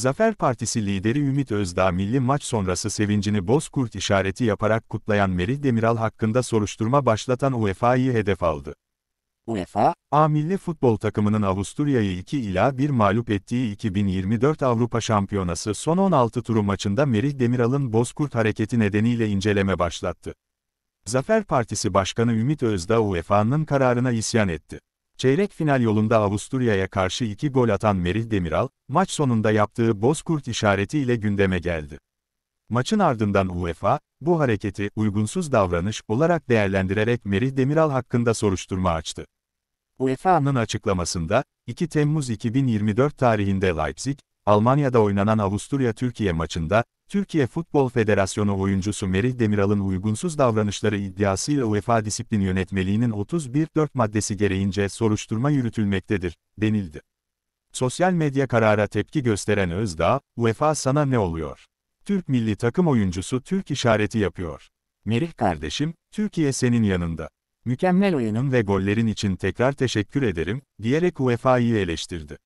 Zafer Partisi lideri Ümit Özdağ milli maç sonrası sevincini bozkurt işareti yaparak kutlayan Merih Demiral hakkında soruşturma başlatan UEFA'yı hedef aldı. UEFA, A milli futbol takımının Avusturya'yı 2 ila 1 mağlup ettiği 2024 Avrupa Şampiyonası son 16 turu maçında Merih Demiral'ın Bozkurt hareketi nedeniyle inceleme başlattı. Zafer Partisi Başkanı Ümit Özdağ UEFA'nın kararına isyan etti. Çeyrek final yolunda Avusturya'ya karşı iki gol atan Merih Demiral, maç sonunda yaptığı bozkurt işareti ile gündeme geldi. Maçın ardından UEFA, bu hareketi uygunsuz davranış olarak değerlendirerek Merih Demiral hakkında soruşturma açtı. UEFA'nın açıklamasında, 2 Temmuz 2024 tarihinde Leipzig, Almanya'da oynanan Avusturya-Türkiye maçında, Türkiye Futbol Federasyonu oyuncusu Merih Demiral'ın uygunsuz davranışları iddiasıyla UEFA Disiplin Yönetmeliği'nin 31.4 maddesi gereğince soruşturma yürütülmektedir, denildi. Sosyal medya karara tepki gösteren Özdağ, UEFA sana ne oluyor? Türk milli takım oyuncusu Türk işareti yapıyor. Merih kardeşim, Türkiye senin yanında. Mükemmel oyunun ve gollerin için tekrar teşekkür ederim, diyerek UEFA'yı eleştirdi.